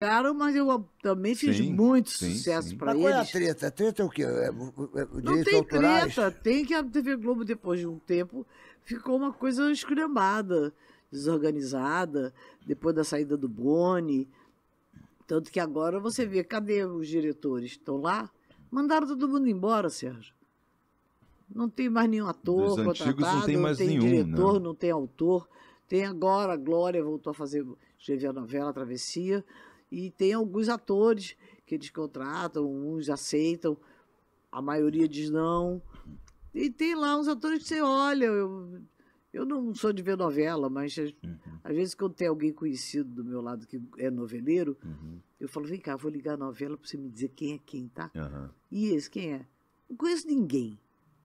Ficaram, mas eu também fiz sim, muito sim, sucesso para eles. Mas qual é a treta? A treta é o quê? É, é, é não tem autorais? treta, tem que a TV Globo, depois de um tempo, ficou uma coisa esculhambada, desorganizada, depois da saída do Boni. Tanto que agora você vê, cadê os diretores? Estão lá? Mandaram todo mundo embora, Sérgio. Não tem mais nenhum ator Dos não tem mais não tem nenhum, diretor, né? não tem autor. Tem agora, a Glória voltou a fazer, escrever a novela a Travessia. E tem alguns atores que eles contratam, uns aceitam, a maioria diz não. E tem lá uns atores que você olha. Eu, eu não sou de ver novela, mas uhum. às vezes quando tem alguém conhecido do meu lado que é noveleiro, uhum. eu falo, vem cá, vou ligar a novela para você me dizer quem é quem, tá? Uhum. E esse, quem é? Não conheço ninguém.